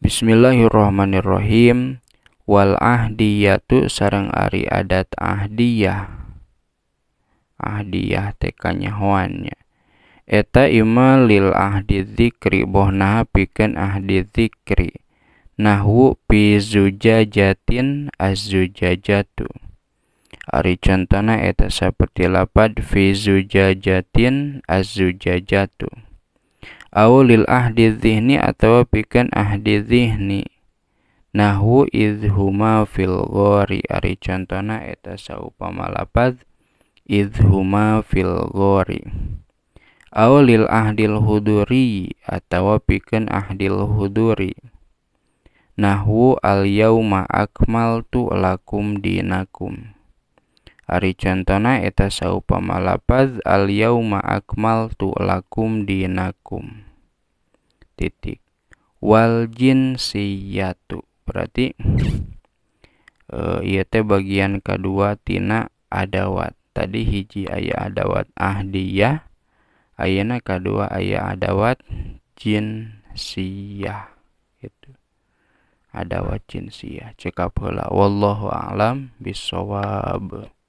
Bismillahirrahmanirrahim wal ahdiyatu sarang ari adat ahdiyah ahdiyah tekanya hoannya eta ima lil ahdi zikri bohna pikeun ahdi zikri nahu pi zujajatin jatu. ari contohna eta seperti lapad fi zujajatin jatu au lil ahdi zihni atau pikan ahdi zihni Nahu izhuma fil gori Ari contona eta saupama lapad Izhuma fil gori Au lil ahdil huduri Atau pikan ahdil huduri Nahu al yauma akmaltu lakum dinakum Ari contohnya eta saupama lapad al yauma tu lakum dinakum. Titik. Wal siyatu. Berarti uh, ieu teh bagian kedua tina adawat. Tadi hiji ayat adawat ahdiyah, Ayana kedua ayat adawat jin siyah itu adawat jin siyah cekap wallahu alam bisawab